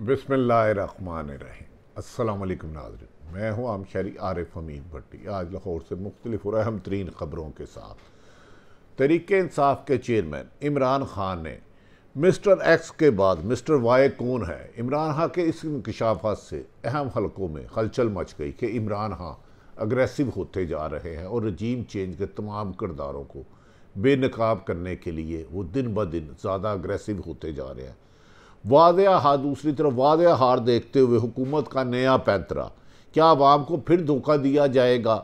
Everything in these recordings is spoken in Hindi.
बसमिल्लाम अल्लाम नाजर मैं हूँ आम शहरी आरिफ हमीद भट्टी आज लाहौर से मुख्तलिफ और अहम तरीन ख़बरों के साथ तरीके इंसाफ के चेयरमैन इमरान खान ने मिस्टर एक्स के बाद मिस्टर वाई कौन है इमरान खां के इस इंकशाफात से अहम हलकों में हलचल मच गई कि इमरान खां अग्रेसिव होते जा रहे हैं और रजीम चेंज के तमाम किरदारों को बेनकाब करने के लिए वो दिन ब दिन ज़्यादा अग्रेसिव होते जा रहे हैं वादिया हार दूसरी तरफ वाद हार देखते हुए हुकूमत का नया पैंतरा क्या आवाम को फिर धोखा दिया जाएगा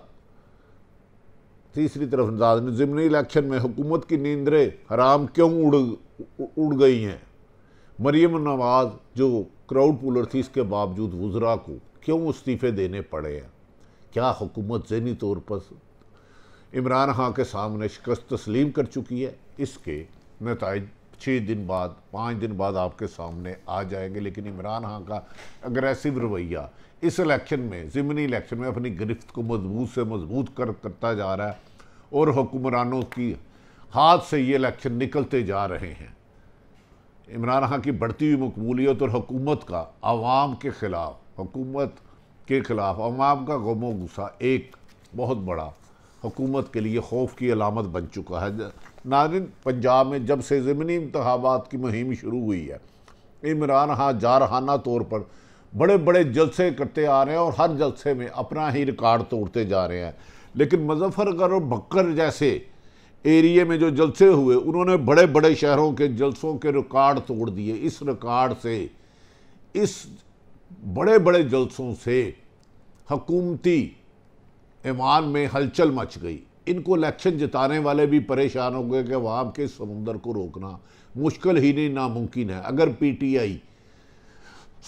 तीसरी तरफ ज़मनी इलेक्शन में हुकूमत की नींदरें हराम क्यों उड़ उड़ गई हैं मरियम नवाज जो क्राउड पुलर थी इसके बावजूद वज़रा को क्यों इस्तीफ़े देने पड़े हैं क्या हुकूमत जहनी तौर पर इमरान खां के सामने शिकस्त तस्लीम कर चुकी है इसके नतज छः दिन बाद पाँच दिन बाद आपके सामने आ जाएंगे लेकिन इमरान खान का अग्रेसिव रवैया इस इलेक्शन में ज़मनी इलेक्शन में अपनी गिरफ्त को मजबूत से मजबूत कर करता जा रहा है और हुक्मरानों की हाथ से ये इलेक्शन निकलते जा रहे हैं इमरान खान की बढ़ती हुई मकबूलीत और हुकूमत का आवाम के ख़िलाफ़ हुकूमत के ख़िलाफ़ अवाम का गमो गुस्सा एक बहुत बड़ा हुकूमत के लिए खौफ की अलामत बन चुका है नाजिन पंजाब में जब से ज़मनी इंतबात की मुहिम शुरू हुई है इमरान हाँ जारहाना तौर पर बड़े बड़े जलसे करते आ रहे हैं और हर जलसे में अपना ही रिकॉर्ड तोड़ते जा रहे हैं लेकिन मुजफ्फरगढ़ और बक्कर जैसे एरिए में जो जलसे हुए उन्होंने बड़े बड़े शहरों के जलसों के रिकॉर्ड तोड़ दिए इस रिकॉर्ड से इस बड़े बड़े जलसों से हकूमती ईमान में हलचल मच गई इनको इलेक्शन जिताने वाले भी परेशान हो गए कि वहाँ के समुंदर को रोकना मुश्किल ही नहीं नामुमकिन है अगर पीटीआई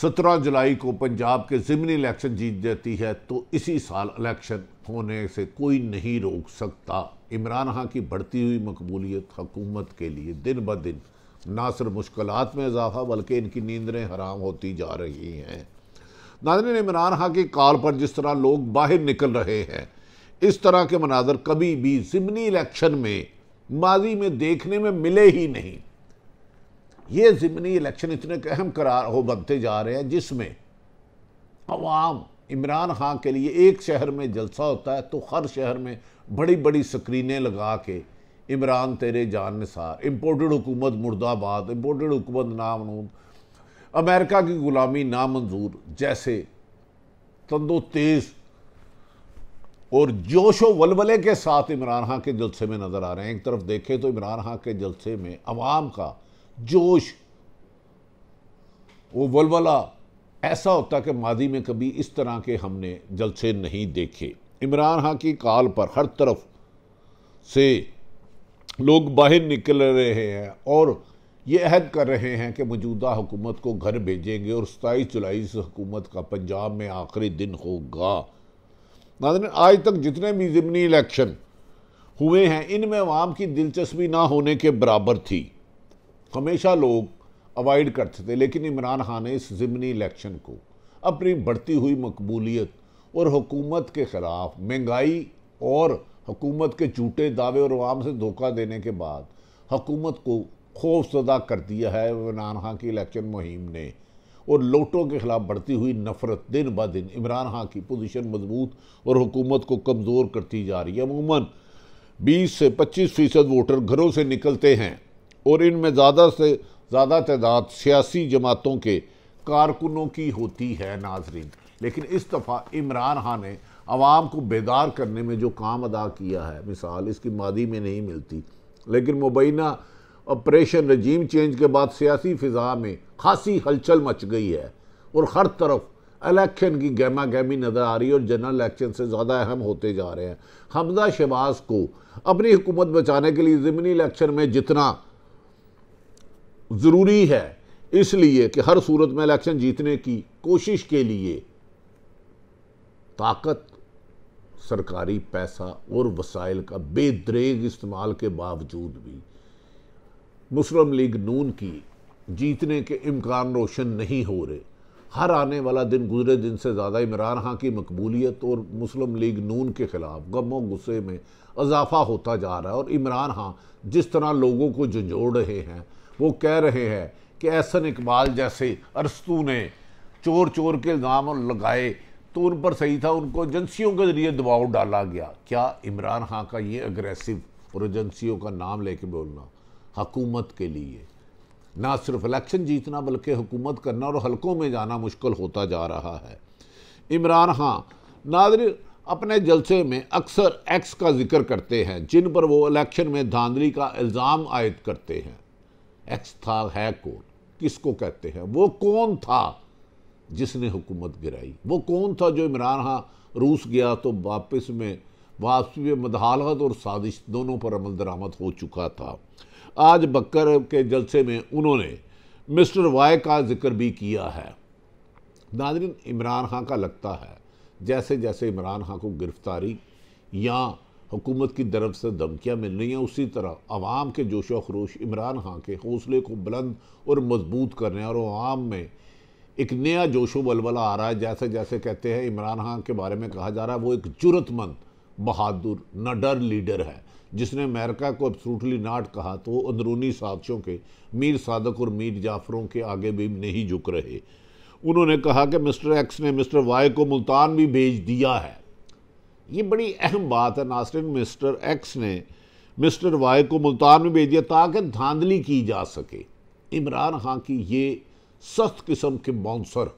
17 जुलाई को पंजाब के जिमनी इलेक्शन जीत जाती है तो इसी साल इलेक्शन होने से कोई नहीं रोक सकता इमरान खां की बढ़ती हुई मकबूलियत हकूमत के लिए दिन ब दिन ना सिर्फ मुश्किल में इजाफा बल्कि इनकी नींदें हराम होती जा रही हैं नाजन इमरान खां की कॉल पर जिस तरह लोग बाहर निकल रहे हैं इस तरह के मनाजर कभी भी जिमनी इलेक्शन में माजी में देखने में मिले ही नहीं ये ज़िमनी इलेक्शन इतने अहम करार हो बनते जा रहे हैं जिसमें आवाम इमरान खान के लिए एक शहर में जलसा होता है तो हर शहर में बड़ी बड़ी स्क्रीनें लगा के इमरान तेरे जान निसार इम्पोर्टेड हुकूमत मुर्दाबाद इम्पोर्टेड हुकूमत नामनून अमेरिका की ग़ुलामी नामंजूर जैसे तंदो तेज़ और जोशो वलवले के साथ इमरान खां के जलसे में नज़र आ रहे हैं एक तरफ देखें तो इमरान खां के जलसे में अवाम का जोश वो वलवला ऐसा होता कि माजी में कभी इस तरह के हमने जलसे नहीं देखे इमरान खां की काल पर हर तरफ से लोग बाहर निकल रहे हैं और ये अहद कर रहे हैं कि मौजूदा हुकूमत को घर भेजेंगे और सताईस जुलाई से हुकूमत का पंजाब में आखिरी दिन होगा नाजन आज तक जितने भी ज़मनी इलेक्शन हुए हैं इनमें आवाम की दिलचस्पी ना होने के बराबर थी हमेशा लोग अवॉइड करते थे लेकिन इमरान खान ने इस ज़मनी इलेक्शन को अपनी बढ़ती हुई मकबूलियत और हुकूमत के ख़िलाफ़ महंगाई और हुकूमत के झूठे दावे और आवाम से धोखा देने के बाद हकूमत को सदा कर दिया है इमरान खान की इलेक्शन मुहिम ने और लोटों के खिलाफ बढ़ती हुई नफरत दिन ब दिन इमरान खां की पोजीशन मजबूत और हुकूमत को कमज़ोर करती जा रही है अमूमन बीस से पच्चीस फ़ीसद वोटर घरों से निकलते हैं और इनमें ज़्यादा से ज़्यादा तादाद सियासी जमातों के कारकुनों की होती है नाजरीन लेकिन इस दफ़ा इमरान खान ने आवाम को बेदार करने में जो काम अदा किया है मिसाल इसकी मादी में नहीं मिलती लेकिन मुबैना ऑपरेशन रजीम चेंज के बाद सियासी फ़िज़ा में खासी हलचल मच गई है और हर तरफ इलेक्शन की गहमा गहमी नज़र आ रही है और जनरल इलेक्शन से ज़्यादा अहम होते जा रहे हैं हमजा शहबाज को अपनी हुकूमत बचाने के लिए ज़मनी इलेक्शन में जितना ज़रूरी है इसलिए कि हर सूरत में इलेक्शन जीतने की कोशिश के लिए ताकत सरकारी पैसा और वसाइल का बेदरेग इस्तेमाल के बावजूद भी मुस्लिम लीग नून की जीतने के इम्कान रोशन नहीं हो रहे हर आने वाला दिन गुजरे दिन से ज़्यादा इमरान खां की मकबूलियत और मुस्लिम लीग नून के ख़िलाफ़ गम व गुस्से में इजाफा होता जा रहा है और इमरान खां जिस तरह लोगों को झंझोड़ रहे हैं वो कह रहे हैं कि एहसन इकबाल जैसे अरस्तू ने चोर चोर के इल्ज़ाम लगाए तो उन पर सही था उनको एजेंसियों के ज़रिए दबाव डाला गया क्या इमरान खां का ये अग्रेसिव और एजेंसियों का नाम लेके बोलना हकूमत के लिए ना सिर्फ इलेक्शन जीतना बल्कि हुकूमत करना और हलकों में जाना मुश्किल होता जा रहा है इमरान खान नादर अपने जलसे में अक्सर एक्स का जिक्र करते हैं जिन पर वो इलेक्शन में धांधली का इल्ज़ाम आयद करते हैं एक्स था है कौन किसको कहते हैं वो कौन था जिसने हुकूमत गिराई वो कौन था जो इमरान खान रूस गया तो वापस में वापसी में मदहालत और साजिश दोनों पर अमल दरामद हो चुका था आज बकर के जलसे में उन्होंने मिस्टर वाई का जिक्र भी किया है नादरीन इमरान खां का लगता है जैसे जैसे इमरान खां को गिरफ्तारी या हुकूमत की तरफ से धमकियाँ मिल रही हैं उसी तरह आवाम के जोश खरोश इमरान खां के हौसले को बुलंद और मजबूत करने और आवाम में एक नया जोशो बलबला आ रहा है जैसे जैसे कहते हैं इमरान खान के बारे में कहा जा रहा है वो एक जरूरतमंद बहादुर नडर लीडर है जिसने अमेरिका को एब्सोल्युटली नाट कहा तो वो अंदरूनी साजिशों के मीर सादक और मीर जाफरों के आगे भी नहीं झुक रहे उन्होंने कहा कि मिस्टर एक्स ने मिस्टर वाई को मुल्तान भी भेज दिया है ये बड़ी अहम बात है नासरिन मिस्टर एक्स ने मिस्टर वाई को मुल्तान में भेज दिया ताकि धांधली की जा सके इमरान खां की ये सख्त किस्म के बाउंसर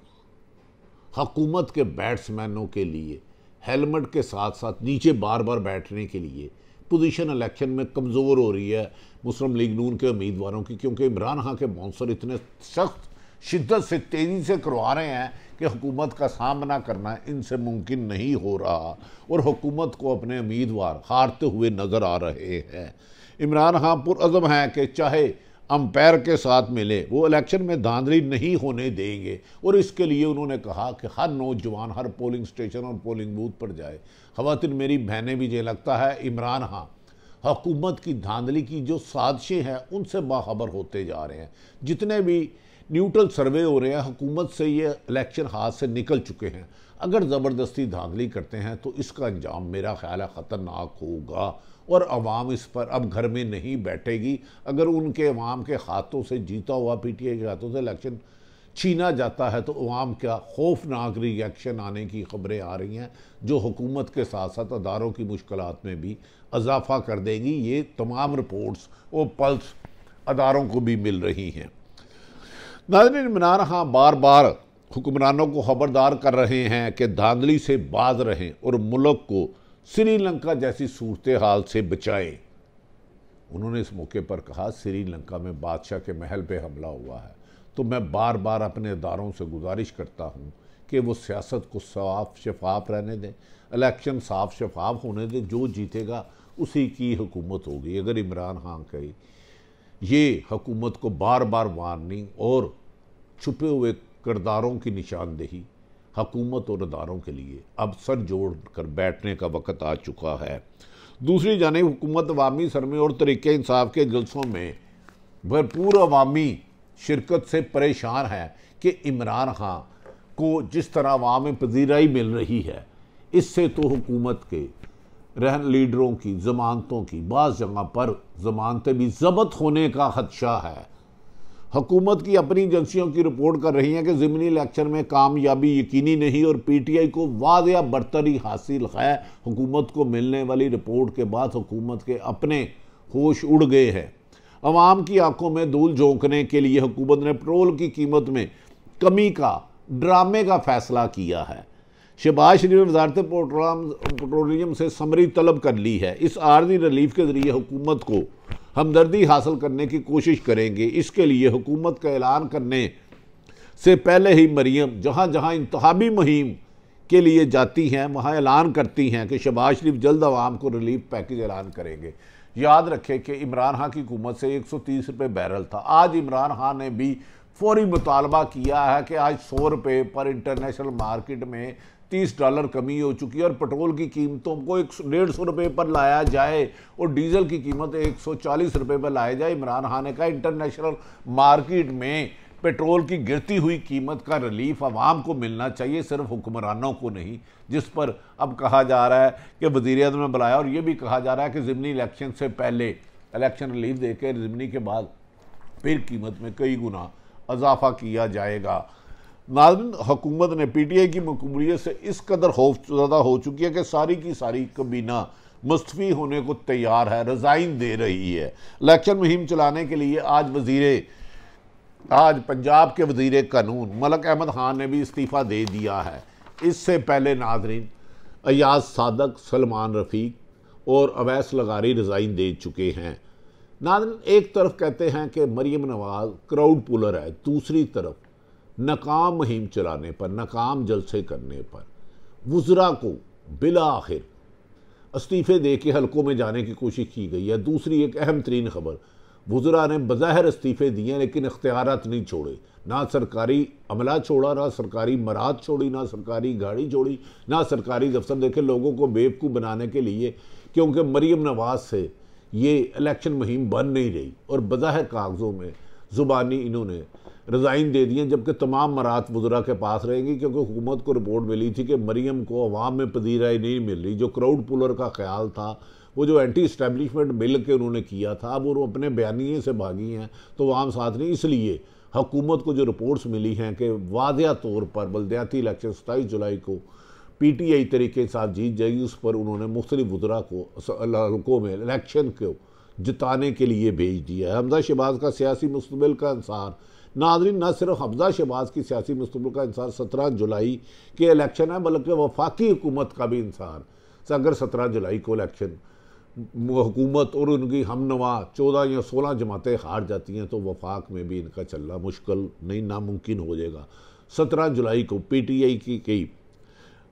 हकूमत के बैट्समैनों के लिए हेलमेट के साथ साथ नीचे बार बार बैठने के लिए पोजीशन इलेक्शन में कमज़ोर हो रही है मुस्लिम लीग नून के उम्मीदवारों की क्योंकि इमरान खां के मौसर इतने सख्त शिद्दत से तेज़ी से करवा रहे हैं कि हुकूमत का सामना करना इनसे मुमकिन नहीं हो रहा और हुकूमत को अपने उम्मीदवार हारते हुए नज़र आ रहे हैं इमरान खां पुरज़म हैं कि चाहे अंपायर के साथ मिले वो इलेक्शन में धांधली नहीं होने देंगे और इसके लिए उन्होंने कहा कि हर नौजवान हर पोलिंग स्टेशन और पोलिंग बूथ पर जाए खातिन मेरी बहनें भी जे लगता है इमरान हाँ हकूमत की धांधली की जो साजिशें हैं उनसे बाखबर होते जा रहे हैं जितने भी न्यूट्रल सर्वे हो रहे हैं हकूमत से ये इलेक्शन हाथ से निकल चुके हैं अगर ज़बरदस्ती धांधली करते हैं तो इसका अंजाम मेरा ख्याल है ख़तरनाक होगा और अवाम इस पर अब घर में नहीं बैठेगी अगर उनके अवाम के हाथों से जीता हुआ पीटीए के हाथों से इलेक्शन छीना जाता है तो अवाम का खौफनाक रिएक्शन आने की खबरें आ रही हैं जो हुकूमत के साथ साथ अदारों की मुश्किल में भी इजाफा कर देगी ये तमाम रिपोर्ट्स वो पल्स अदारों को भी मिल रही हैं नाजरन मीनार हाँ बार बार हुक्मरानों को खबरदार कर रहे हैं कि धांधली से बाज रहें और मुल्क को श्रीलंका जैसी सूरत हाल से बचाएं उन्होंने इस मौके पर कहा श्रीलंका में बादशाह के महल पे हमला हुआ है तो मैं बार बार अपने इदारों से गुजारिश करता हूँ कि वो सियासत को साफ शफाफ रहने दें इलेक्शन साफ शफाफ होने दें जो जीतेगा उसी की हुकूमत होगी अगर इमरान खान कही ये हुकूमत को बार बार मारनी और छुपे हुए किरदारों की निशानदेही हकूमत और अदारों के लिए अब सर जोड़ कर बैठने का वक्त आ चुका है दूसरी जानब हुकूमत अवामी सरमे और तरीक़ इंसाफ के जल्सों में भरपूर अवामी शिरकत से परेशान है कि इमरान खां को जिस तरह अवाम पजीराई मिल रही है इससे तो हुकूमत के रहन लीडरों की ज़मानतों की बाज़ जगह पर ज़मानतें भी जबत होने का खदशा है हुकूमत की अपनी एजेंसियों की रिपोर्ट कर रही हैं कि ज़मनी इलेक्शन में कामयाबी यकीनी नहीं और पी टी आई को वाजह बरतरी हासिल है हुकूमत को मिलने वाली रिपोर्ट के बाद हुकूमत के अपने होश उड़ गए हैं आवाम की आंखों में धूल झोंकने के लिए हुकूमत ने पेट्रोल की कीमत में कमी का ड्रामे का फैसला किया है शहबाज शरीफ वजारत पेट्रोलियम से समरी तलब कर ली है इस आर्जी रिलीफ के ज़रिए हुकूमत को हमदर्दी हासिल करने की कोशिश करेंगे इसके लिए हुकूमत का ऐलान करने से पहले ही मरियम जहाँ जहाँ इंतहाबी मुहिम के लिए जाती हैं वहाँ ऐलान करती हैं कि शबाज शरीफ जल्द आवाम को रिलीफ पैकेज ऐलान करेंगे याद रखें कि इमरान खां की हुकूमत से एक सौ तीस रुपये बैरल था आज इमरान खां ने भी फौरी मुतालबा किया है कि आज सौ रुपये पर इंटरनेशनल मार्केट में तीस डॉलर कमी हो चुकी है और पेट्रोल की कीमतों को एक डेढ़ सौ रुपये पर लाया जाए और डीजल की कीमत एक सौ चालीस रुपये पर लाया जाए इमरान खान का कहा इंटरनेशनल मार्केट में पेट्रोल की गिरती हुई कीमत का रिलीफ आवाम को मिलना चाहिए सिर्फ हुक्मरानों को नहीं जिस पर अब कहा जा रहा है कि वजीर अजम ने बुलाया और ये भी कहा जा रहा है कि ज़मनी इलेक्शन से पहले इलेक्शन रिलीफ देकर ज़मनी के बाद फिर कीमत में कई गुना इजाफा किया जाएगा नाजन हुकूमत ने पी टी आई की मकबूलीत से इस कदर खौफ ज़्यादा हो चुकी है कि सारी की सारी कबीना मुस्तफ़ी होने को तैयार है रज़ाइन दे रही है इलेक्शन मुहिम चलाने के लिए आज वजीर आज पंजाब के वजीर कानून मलक अहमद ख़ान ने भी इस्तीफ़ा दे दिया है इससे पहले नाजरीन अयाज सादक सलमान रफ़ीक और अवैस लगारी रिज़ाइन दे चुके हैं नादन एक तरफ कहते हैं कि मरीम नवाज क्राउड पुलर है दूसरी तरफ नाकाम मुहिम चलाने पर नाकाम जलसे करने पर वज़रा को बिला आखिर इस्तीफ़े दे के हल्कों में जाने की कोशिश की गई है दूसरी एक अहम तरीन खबर वज़रा ने बज़ाहिर इस्तीफ़े दिए लेकिन इख्तियार नहीं छोड़े ना सरकारी अमला छोड़ा ना सरकारी मराद छोड़ी ना सरकारी गाड़ी छोड़ी ना सरकारी दफ्तर देखे लोगों को बेवकूफ़ बनाने के लिए क्योंकि मरीम नवाज से ये इलेक्शन मुहिम बन नहीं रही और बज़ाहिर कागज़ों में ज़ुबानी इन्होंने रज़ाइन दे दिए जबकि तमाम मरात वजरा के पास रहेंगी क्योंकि हुकूमत को रिपोर्ट मिली थी कि मरीम को अवाम में पदीराई नहीं मिल रही जो क्राउड पुलर का ख्याल था वो जो एंटी इस्टेबलिशमेंट मिल के उन्होंने किया था अब वो अपने बयानिए से भागी हैं तो वाम साथ नहीं इसलिए हकूमत को जो रिपोर्ट्स मिली हैं कि वादा तौर पर बलद्याती इलेक्शन सताईस जुलाई को पी टी आई तरीके के साथ जीत जाएगी उस पर उन्होंने मुख्तलिफ वजरा को हल्कों में इलेक्शन को जिताने के लिए भेज दिया है हमजा शहबाज का सियासी मुस्तबिल का इंसार नाजरीन न ना सिर्फ हमजा शहबाज की सियासी मुस्तबिल का इंसार सत्रह जुलाई के इलेक्शन है बल्कि वफाकी हुकूमत का भी इंसार अगर सत्रह जुलाई को इलेक्शन हुकूमत और उनकी हमनवा चौदह या सोलह जमातें हार जाती हैं तो वफाक में भी इनका चलना मुश्किल नहीं नामुमकिन हो जाएगा सत्रह जुलाई को पी टी आई की कई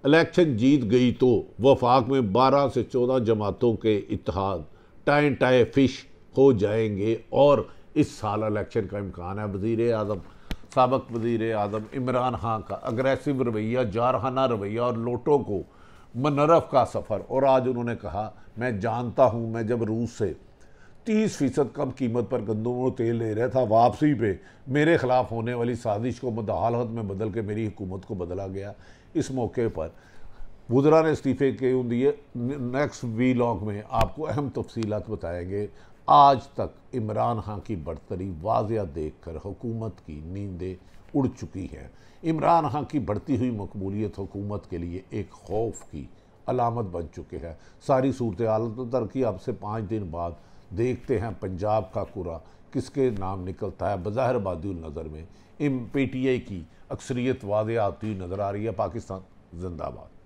इलेक्शन जीत गई तो वफाक में बारह से चौदह जमातों के इतिहाद टाए टाए फिश हो जाएंगे और इस साल इलेक्शन का इम्कान है वजीर अजम सबक वजीर अजम इमरान खान का अग्रेसिव रवैया जारहाना रवैया और लोटों को मनरफ का सफ़र और आज उन्होंने कहा मैं जानता हूँ मैं जब रूस से तीस फीसद कम कीमत पर गंदम और तेल ले रहा था वापसी पे मेरे ख़िलाफ़ होने वाली साजिश को मदालत में बदल के मेरी हुकूमत को बदला गया इस मौके पर वजरा ने इस्तीफे के दिए नेक्स्ट वी लॉग में आपको अहम तफसीत बताएंगे आज तक इमरान खां की बढ़तरी वाजिया देख कर हुकूमत की नींदें उड़ चुकी हैं इमरान खां की बढ़ती हुई मकबूलीत हुकूमत के लिए एक खौफ की अलामत बन चुके हैं सारी सूरत आलतर की अब से पाँच दिन बाद देखते हैं पंजाब का कुरा किसके नाम निकलता है बज़ाहिर बादुल नज़र में एम पी टी आई की अक्सरियत वादे आती हुई नज़र आ रही है पाकिस्तान जिंदाबाद